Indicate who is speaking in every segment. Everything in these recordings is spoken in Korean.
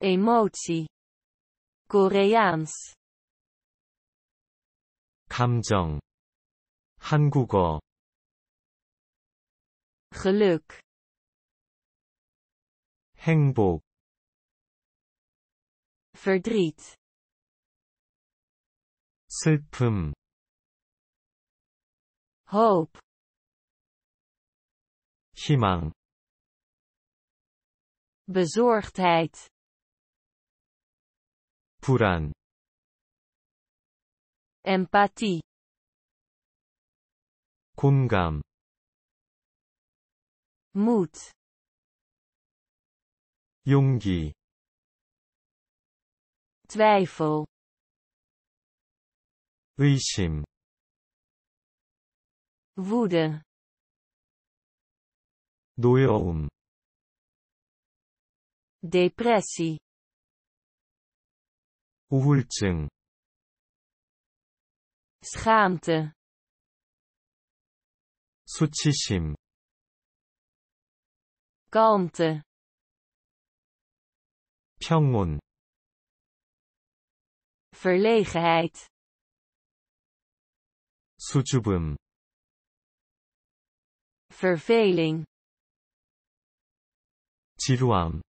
Speaker 1: emotie Koreaans 감정 한국어 geluk 행복 verdriet 슬픔 hope 희망 bezorgdheid 불안 empatie 공감 moed 용기 twijfel 의심 woede 노여움 depressie 우울증 schaamte 수치심 kalmte 평온 verlegenheid 수줍음 verveling 지루함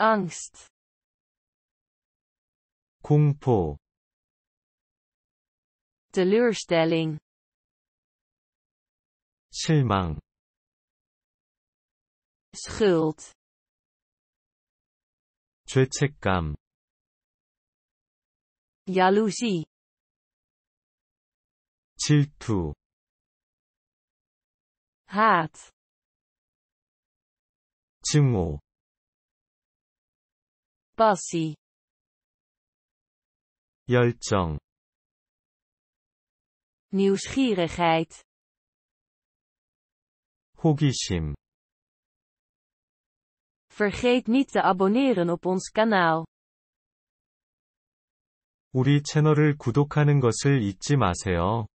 Speaker 1: angst 공포 teleurstelling 실망 schuld 죄책감 jaloezie 질투 haat 증오 passie 열정 nieuwsgierigheid 호기심 Vergeet niet te abonneren op ons kanaal. 우리 채널을 구독하는 것을 잊지 마세요.